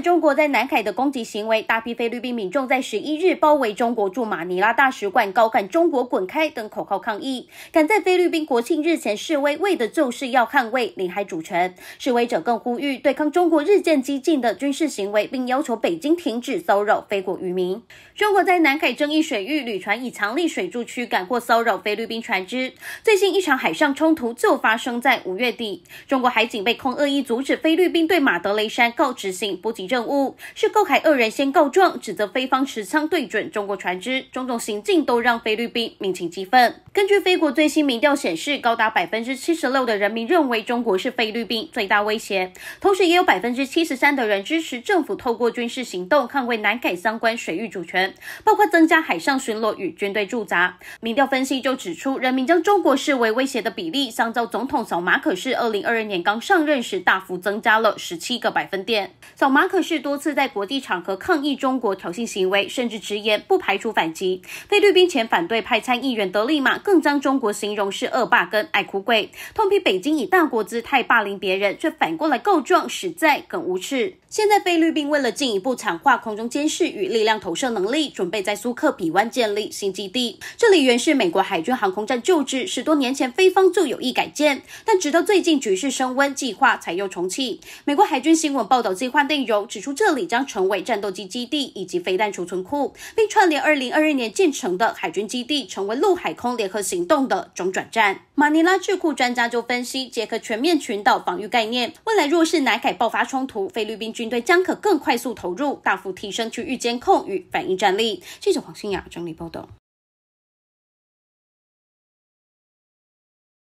中国在南海的攻击行为，大批菲律宾民众在十一日包围中国驻马尼拉大使馆，高喊“中国滚开”等口号抗议。赶在菲律宾国庆日前示威，为的就是要捍卫领海主权。示威者更呼吁对抗中国日渐激进的军事行为，并要求北京停止骚扰菲国渔民。中国在南海争议水域屡船以强力水柱驱赶或骚扰菲律宾船只。最新一场海上冲突就发生在五月底，中国海警被控恶意阻止菲律宾对马德雷山告执行不仅任务是，购海二人先告状，指责菲方持枪对准中国船只，种种行径都让菲律宾民情激愤。根据菲国最新民调显示，高达百分之七十六的人民认为中国是菲律宾最大威胁，同时也有百分之七十三的人支持政府透过军事行动捍卫南改相关水域主权，包括增加海上巡逻与军队驻扎。民调分析就指出，人民将中国视为威胁的比例，相较总统小马可是二零二二年刚上任时，大幅增加了十七个百分点。小马。可是多次在国际场合抗议中国挑衅行为，甚至直言不排除反击。菲律宾前反对派参议员德利马更将中国形容是恶霸跟爱哭鬼，痛批北京以大国姿态霸凌别人，却反过来告状，实在更无耻。现在菲律宾为了进一步强化空中监视与力量投射能力，准备在苏克比湾建立新基地。这里原是美国海军航空站旧址，十多年前菲方就有意改建，但直到最近局势升温，计划才又重启。美国海军新闻报道计划内容。指出这里将成为战斗机基地以及飞弹储存库，并串联二零二一年建成的海军基地，成为陆海空联合行动的中转站。马尼拉智库专家就分析，结合全面群岛防御概念，未来若是南海爆发冲突，菲律宾军队将可更快速投入，大幅提升区域监控与反应战力。记者黄欣雅整理报道。